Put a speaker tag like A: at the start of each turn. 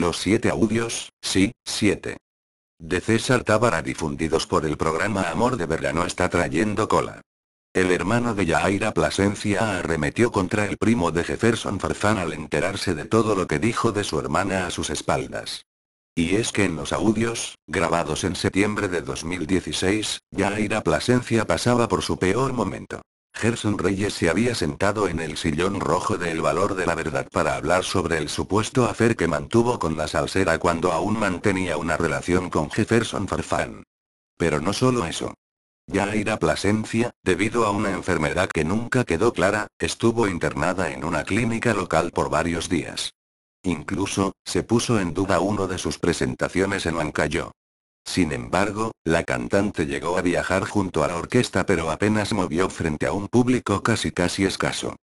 A: Los siete audios, sí, siete. De César Tábara difundidos por el programa Amor de Verano está trayendo cola. El hermano de Yaira Plasencia arremetió contra el primo de Jefferson Farfán al enterarse de todo lo que dijo de su hermana a sus espaldas. Y es que en los audios, grabados en septiembre de 2016, Yaira Plasencia pasaba por su peor momento. Gerson Reyes se había sentado en el sillón rojo del Valor de la Verdad para hablar sobre el supuesto hacer que mantuvo con la salsera cuando aún mantenía una relación con Jefferson Farfán. Pero no solo eso. Ya Yaira Plasencia, debido a una enfermedad que nunca quedó clara, estuvo internada en una clínica local por varios días. Incluso, se puso en duda uno de sus presentaciones en Mancayo. Sin embargo, la cantante llegó a viajar junto a la orquesta pero apenas movió frente a un público casi casi escaso.